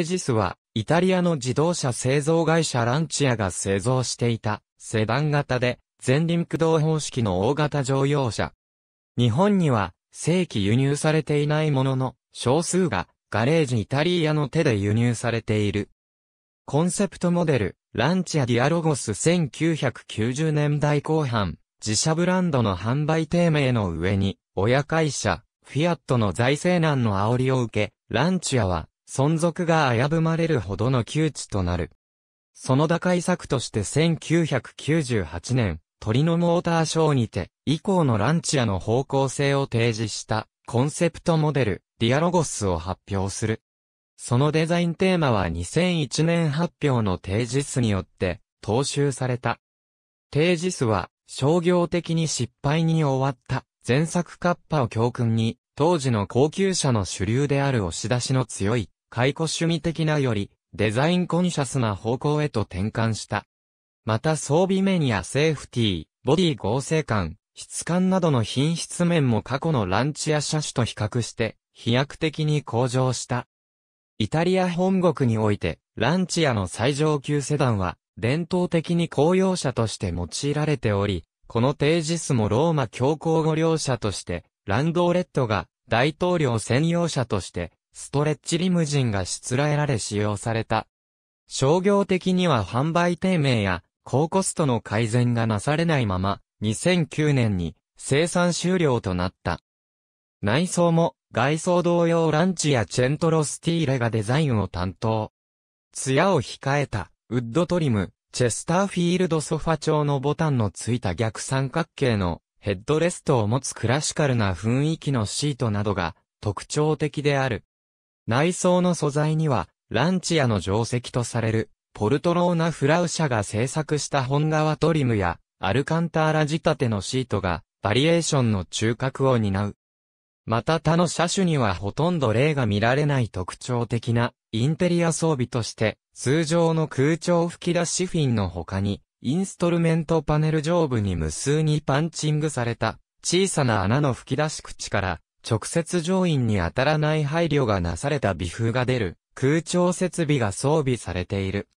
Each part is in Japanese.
ージスは、イタリアの自動車製造会社ランチアが製造していた、セダン型で、前輪駆動方式の大型乗用車。日本には、正規輸入されていないものの、少数が、ガレージイタリアの手で輸入されている。コンセプトモデル、ランチアディアロゴス1990年代後半、自社ブランドの販売低迷の上に、親会社、フィアットの財政難の煽りを受け、ランチアは、存続が危ぶまれるほどの窮地となる。その打開策として1998年、鳥のモーターショーにて、以降のランチアの方向性を提示したコンセプトモデル、ディアロゴスを発表する。そのデザインテーマは2001年発表の提示数によって踏襲された。提示数は商業的に失敗に終わった前作カッパを教訓に当時の高級車の主流である押し出しの強い解雇趣味的なより、デザインコンシャスな方向へと転換した。また装備面やセーフティー、ボディ合成感、質感などの品質面も過去のランチや車種と比較して、飛躍的に向上した。イタリア本国において、ランチアの最上級セダンは、伝統的に公用車として用いられており、このテ時ジスもローマ教皇御両車として、ランドーレットが大統領専用車として、ストレッチリムジンがしつらえられ使用された。商業的には販売低迷や高コストの改善がなされないまま、2009年に生産終了となった。内装も外装同様ランチやチェントロスティーレがデザインを担当。艶を控えたウッドトリム、チェスターフィールドソファ調のボタンのついた逆三角形のヘッドレストを持つクラシカルな雰囲気のシートなどが特徴的である。内装の素材には、ランチアの定石とされる、ポルトローナ・フラウ社が製作した本革トリムや、アルカンターラ仕立てのシートが、バリエーションの中核を担う。また他の車種にはほとんど例が見られない特徴的なインテリア装備として、通常の空調吹き出しフィンの他に、インストルメントパネル上部に無数にパンチングされた小さな穴の吹き出し口から直接乗員に当たらない配慮がなされた微風が出る空調設備が装備されている。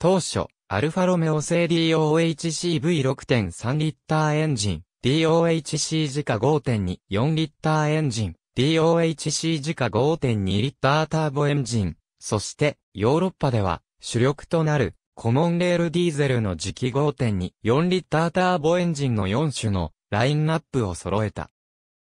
当初、アルファロメオ製 DOHCV6.3 リッターエンジン、DOHC 時価5.2、4リッターエンジン、DOHC 時価5.2リッターターボエンジン、そして、ヨーロッパでは、主力となる、コモンレールディーゼルの時期5.2、4リッターターボエンジンの4種のラインナップを揃えた。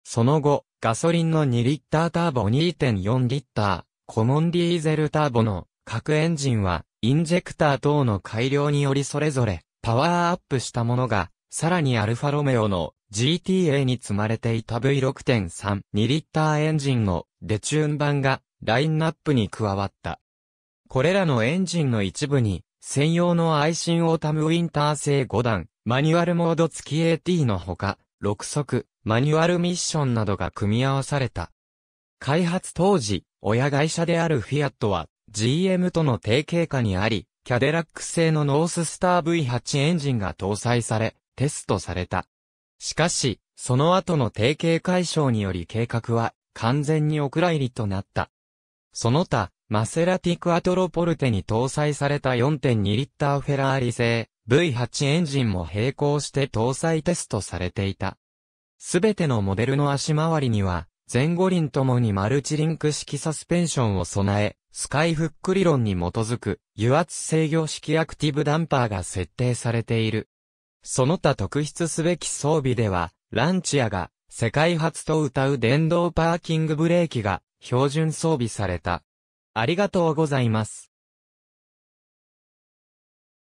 その後、ガソリンの2リッターターボ2.4リッター、コモンディーゼルターボの各エンジンは、インジェクター等の改良によりそれぞれ、パワーアップしたものが、さらにアルファロメオの GTA に積まれていた V6.3 2リッターエンジンのデチューン版がラインナップに加わった。これらのエンジンの一部に専用のアイシンオータムウィンター製5段マニュアルモード付き AT のほか6速、マニュアルミッションなどが組み合わされた。開発当時、親会社であるフィアットは GM との提携下にあり、キャデラック製のノーススター V8 エンジンが搭載され、テストされた。しかし、その後の提携解消により計画は完全にお蔵入りとなった。その他、マセラティクアトロポルテに搭載された4.2リッターフェラーリ製 V8 エンジンも並行して搭載テストされていた。すべてのモデルの足回りには、前後輪ともにマルチリンク式サスペンションを備え、スカイフック理論に基づく油圧制御式アクティブダンパーが設定されている。その他特筆すべき装備では、ランチアが世界初と歌う電動パーキングブレーキが標準装備された。ありがとうございます。